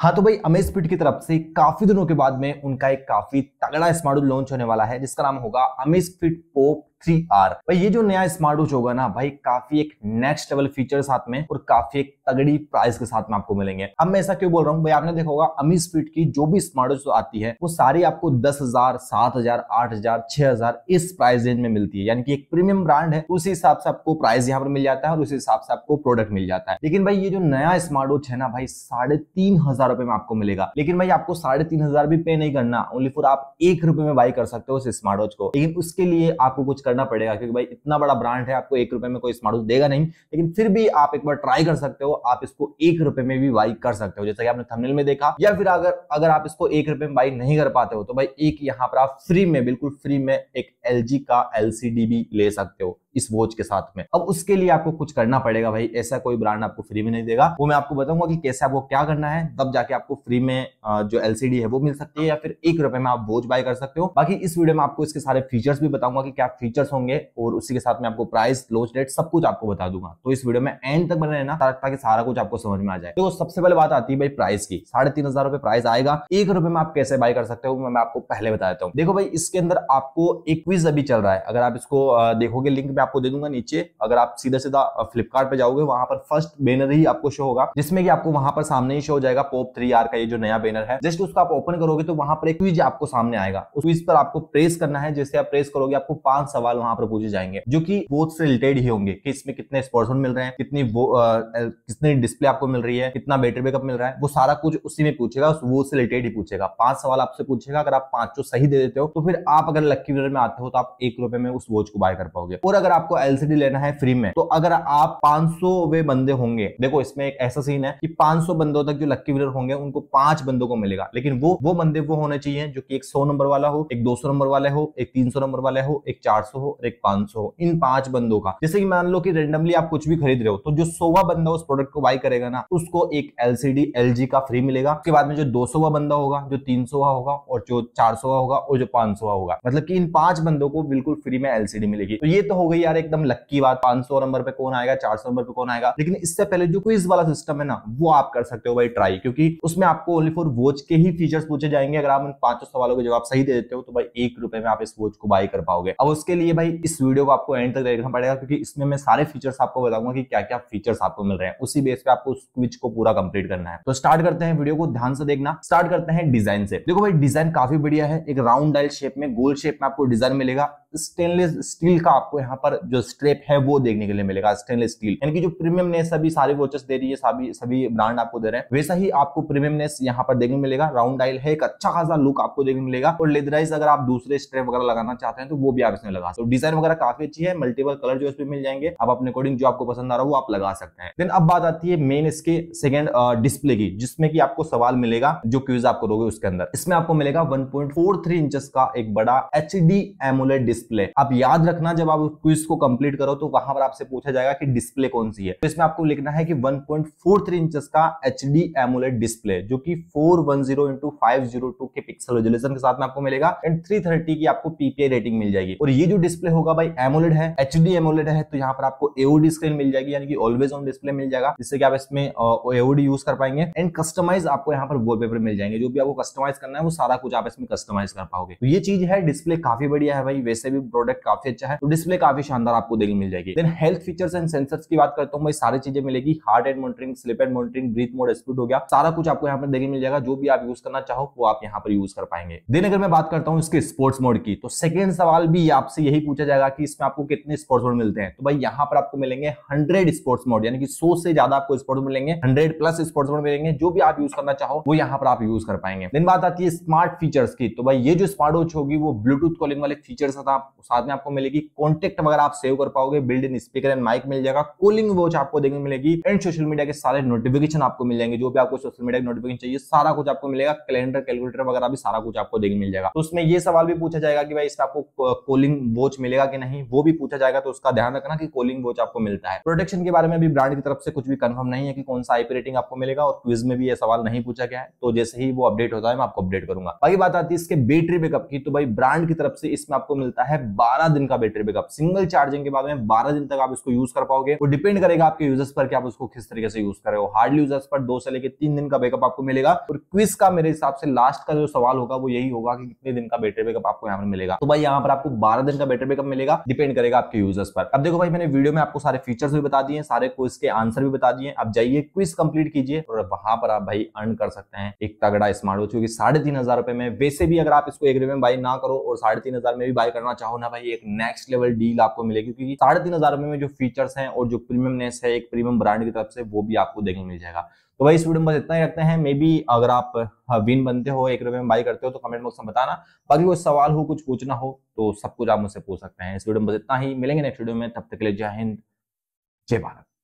हाँ तो भाई अमेज फिट की तरफ से काफी दिनों के बाद में उनका एक काफी तगड़ा स्मार्ट लॉन्च होने वाला है जिसका नाम होगा Amazfit pop three R भाई ये जो नया स्मार्ट वॉच होगा ना भाई काफी एक नेक्स्ट लेवल फीचर साथ में और काफी एक तगड़ी प्राइस के साथ में आपको मिलेंगे अब मैं ऐसा क्यों बोल रहा हूँ भाई आपने देखा होगा अमी स्पीड की जो भी स्मार्ट वॉच आती है वो सारी आपको दस हजार सात हजार आठ हजार छह हजार इस प्राइस रेंज में मिलती है यानी कि एक प्रीमियम ब्रांड है उसी हिसाब से आपको प्राइस यहाँ पर मिल जाता है और उसी हिसाब से आपको प्रोडक्ट मिल जाता है लेकिन भाई ये जो नया स्मार्ट वॉच है ना भाई साढ़े तीन हजार रुपए में आपको मिलेगा लेकिन भाई आपको साढ़े तीन हजार भी पे नहीं करना ओनली फॉर आप एक रुपए में बाई कर सकते हो उस स्मार्ट वॉच को लेकिन उसके लिए आपको कुछ करना पड़ेगा क्योंकि भाई इतना बड़ा ब्रांड है आपको एक रुपए में कोई स्मार्ट वॉच देगा नहीं लेकिन फिर भी आप एक बार ट्राई कर सकते हो आप इसको एक रुपए में भी बाई कर सकते हो जैसा कि आपने थमनेल में देखा या फिर अगर अगर आप इसको एक रुपए में बाई नहीं कर पाते हो तो भाई एक यहाँ पर आप फ्री में बिल्कुल फ्री में एक एल का एल भी ले सकते हो इस वॉच के साथ में अब उसके लिए आपको कुछ करना पड़ेगा भाई ऐसा कोई ब्रांड आपको फ्री में नहीं देगा वो मैं आपको बताऊंगा कि कैसे आपको क्या करना है तब जाके आपको फ्री में जो एलसीडी है वो मिल सकती है या फिर एक रुपए में आप वॉच बाय कर सकते हो बाकी इस वीडियो में आपको इसके सारे फीचर्स भी बताऊंगा कि क्या फीचर्स होंगे और उसी के साथ में आपको प्राइस लॉन्च रेट सब कुछ आपको बता दूंगा तो इस वीडियो में एंड तक बने रहना ताकि सारा कुछ आपको समझ में आ जाए तो सबसे पहले बात आती है भाई प्राइस की साढ़े तीन हजार रुपए प्राइस आएगा एक रुपए में आप कैसे बाय कर सकते हो मैं आपको पहले बता देता हूँ देखो भाई इसके अंदर आपको एक क्विज अभी चल रहा है अगर आप इसको देखोगे लिंक में आपको दे दूंगा नीचे अगर आप सीधा सीधा फ्लिपकार्ट जाओगे वहां पर फर्स्ट बैनर ही आपको शो होगा जिसमें कि आपको वहां पर सामने ही शो हो जाएगा पोप थ्री आर का ये जो नया बैनर है जस्ट उसको आप ओपन करोगे तो वहां पर एक क्विज आपको सामने आएगा उस क्विज पर आपको प्रेस करना है जैसे आप प्रेस करोगे आपको पांच सवाल वहां पर पूछे जाएंगे जो की बोथ से रिलेटेड ही होंगे कि इसमें कितने स्पोर्ट्समैन मिल रहे हैं कितनी आ, कितनी डिस्प्ले आपको मिल रही है कितना बैटरी बैकअप मिल रहा है वो सारा कुछ उसी में पूछेगा वो से रिलेटेड ही पूछेगा पांच सवाल आपसे पूछेगा अगर आप पांचों सही दे देते हो तो फिर आप अगर लक्की विनर में आते हो तो आप एक रुपए में उस वॉच को बाय कर पाओगे और अगर आपको एलसीडी लेना है फ्री में तो अगर आप 500 वे बंदे होंगे देखो इसमें एक ऐसा सीन है कि 500 बंदों तक जो लक्की विनर होंगे उनको पांच बंदों को मिलेगा लेकिन वो वो बंदे वो होने चाहिए जो कि एक सौ नंबर वाला हो एक दो नंबर वाला हो एक तीन नंबर वाला हो एक चार हो एक पांच हो इन पांच बंदों का जैसे कि मान लो कि रेंडमली आप कुछ भी खरीद रहे हो तो जो सोवा बंदा उस प्रोडक्ट को बाई करेगा ना उसको एक एलसीडी जी का फ्री मिलेगा उसके बाद में जो दो बंदा होगा जो तीन होगा और जो चार होगा और जो पांच होगा मतलब की इन पांच बंदों को बिल्कुल फ्री में एलसीडी मिलेगी तो ये तो हो गई यार एकदम लक्की बात 500 नंबर पे कौन आएगा 400 नंबर पे कौन आएगा लेकिन इससे पहले जो क्विज वाला सिस्टम है ना वो आप कर सकते हो भाई ट्राई क्योंकि उसमें आपको ओनली फॉर वोच के ही फीचर्स पूछे जाएंगे अगर आप उन पांचों सवालों के जवाब सही दे देते हो तो भाई एक रुपए में आप इस वोच को बाई कर पाओगे अब उसके लिए भाई इस वीडियो को आपको एंड तक देखना पड़ेगा क्योंकि इसमें मैं सारे फीचर्स आपको बताऊंगा कि क्या क्या फीचर्स आपको मिल रहे हैं उसी बेस पे आपको क्विज को पूरा कंप्लीट करना है तो स्टार्ट करते हैं वीडियो को ध्यान से देखना स्टार्ट करते हैं डिजाइन से देखो भाई डिजाइन काफी बढ़िया है एक राउंड डायल शेप में गोल शेप में आपको डिजाइन मिलेगा स्टेनलेस स्टील का आपको यहाँ पर जो स्ट्रेप है वो देखने के लिए मिलेगा स्टेनलेस स्टील यानी कि जो प्रीमियम ने सभी सारे वॉचेस दे रही है सभी सभी ब्रांड आपको दे रहे हैं वैसा ही आपको प्रीमियमनेस यहाँ पर देखने मिलेगा राउंड डायल है एक अच्छा खासा लुक आपको देखने मिलेगा और लेदराइज अगर आप दूसरे स्ट्रेप वगैरह लगाना चाहते हैं तो वो भी आप इसमें लगा सकते हो डिजाइन वगैरह काफी अच्छी है मल्टीपल कलर जो इसमें मिल जाएंगे आप अपने अकॉर्डिंग जो आपको पसंद आ रहा है वो आप लगा सकते हैं देन अब बात आती है मेन इसके सेकेंड डिस्प्ले की जिसमें कि आपको सवाल मिलेगा जो क्यूज आप करोगे उसके अंदर इसमें आपको मिलेगा वन पॉइंट का एक बड़ा H D AMOLED display display आप याद रखना जब आप क्विज को कंप्लीट करो तो वहां पर आपसे पूछा जाएगा कि डिस्प्ले कौन सी है तो इसमें आपको लिखना है कि 1.43 इंचेस का एच डी एमोलेट डिस्प्ले जो कि 410 इंटू जीरो के पिक्सल रेजोल्यूशन के साथ में आपको मिलेगा एंड 330 की आपको पीपीआई रेटिंग मिल जाएगी और ये जो डिस्प्ले होगा भाई एमोलेड है एच डी एमोलेड है तो यहाँ पर आपको एओडी स्क्रीन मिल जाएगी यानी कि ऑलवेज ऑन डिस्प्ले मिल जाएगा जिससे कि आप इसमें एओडी यूज कर पाएंगे एंड कस्टमाइज आपको यहाँ पर वॉलपेपर मिल जाएंगे जो भी आपको कस्टमाइज करना है वो सारा कुछ आप इसमें कस्टमाइज कर पाओगे तो ये चीज है डिस्प्ले काफी बढ़िया है भाई वैसे भी भी प्रोडक्ट काफी अच्छा है तो डिस्प्ले काफी शानदार आपको देखने मिल जाएगी then health features and sensors की बात करता हूँ मैं सारी चीजें मिलेगी heart and monitoring sleep and monitoring breathe mode speed हो गया सारा कुछ आपको यहाँ पर देखने मिल जाएगा जो भी आप यूज करना चाहो वो आप यहाँ पर यूज कर पाएंगे देन अगर मैं बात करता हूँ इसके स्पोर्ट्स मोड की तो सेकेंड सवाल भी आपसे यही पूछा जाएगा कि इसमें आपको कितने स्पोर्ट्स मोड मिलते हैं तो भाई यहाँ पर आपको मिलेंगे हंड्रेड स्पोर्ट्स मोड यानी कि सौ से ज्यादा आपको स्पोर्ट्स मिलेंगे हंड्रेड प्लस स्पोर्ट्स मोड मिलेंगे जो भी आप यूज करना चाहो वो यहाँ पर आप यूज कर पाएंगे देन बात आती है स्मार्ट फीचर्स की तो भाई ये जो स्मार्ट वॉच होगी वो ब्लूटूथ कॉलिंग वाले फीचर्स था आप साथ में आपको मिलेगी कॉन्टेक्ट वगैरह आप सेव कर पाओगे built in speaker and mic मिल जाएगा कॉलिंग वॉच आपको देखने मिलेगी एंड सोशल मीडिया के सारे नोटिफिकेशन आपको मिल जाएंगे जो भी आपको सोशल मीडिया के नोटिफिकेशन चाहिए सारा कुछ आपको मिलेगा कैलेंडर कैलकुलेटर वगैरह भी सारा कुछ आपको देखने मिल जाएगा तो उसमें यह सवाल भी पूछा जाएगा कि भाई इसका आपको कॉलिंग वॉच मिलेगा कि नहीं वो भी पूछा जाएगा तो उसका ध्यान रखना कि कॉलिंग वॉच आपको मिलता है प्रोटेक्शन के बारे में भी ब्रांड की तरफ से कुछ भी कंफर्म नहीं है कि कौन सा आईपी रेटिंग आपको मिलेगा और क्विज में भी यह सवाल नहीं पूछा गया है तो जैसे ही वो अपडेट होता है मैं आपको अपडेट करूंगा बाकी बात आती है इसके बैटरी बैकअप की तो भाई ब्रांड की तरफ से इसमें आपको मिलता है है बारह दिन का बैटरी बैकअप सिंगल चार्जिंग के बाद में बारह दिन तक आप इसको यूज कर पाओगे वो डिपेंड करेगा आपके यूजर्स पर कि आप उसको किस तरीके से यूज हो हार्ड यूजर्स पर दो से लेकर तीन दिन का बैकअप आपको मिलेगा और क्विज का मेरे हिसाब से लास्ट का जो सवाल होगा वो यही होगा कि कितने दिन का बैटरी बैकअप आपको यहाँ पर मिलेगा तो भाई यहाँ पर आपको बारह दिन का बैटरी बैकअप मिलेगा डिपेंड करेगा आपके यूजर्स पर अब देखो भाई मैंने वीडियो में आपको सारे फीचर्स भी बता दिए सारे क्विज के आंसर भी बता दिए आप जाइए क्विज कंप्लीट कीजिए और वहां पर आप भाई अर्न कर सकते हैं एक तगड़ा स्मार्ट वॉच क्योंकि साढ़े तीन हजार रुपए में वैसे भी अगर आप इसको एक में बाई ना करो और साढ़े तीन हजार में भी बाय करना करना चाहो ना भाई एक नेक्स्ट लेवल डील आपको मिलेगी क्योंकि साढ़े तीन हजार रुपए में जो फीचर्स हैं और जो प्रीमियमनेस है एक प्रीमियम ब्रांड की तरफ से वो भी आपको देखने मिल जाएगा तो भाई इस वीडियो में बस इतना ही रखते हैं मे बी अगर आप विन हाँ, बनते हो एक रुपए में बाई करते हो तो कमेंट बॉक्स में बताना बाकी कोई सवाल हो कुछ पूछना हो तो सब कुछ आप मुझसे पूछ सकते हैं इस वीडियो में बस इतना ही मिलेंगे नेक्स्ट वीडियो में तब तक के लिए जय हिंद जय भारत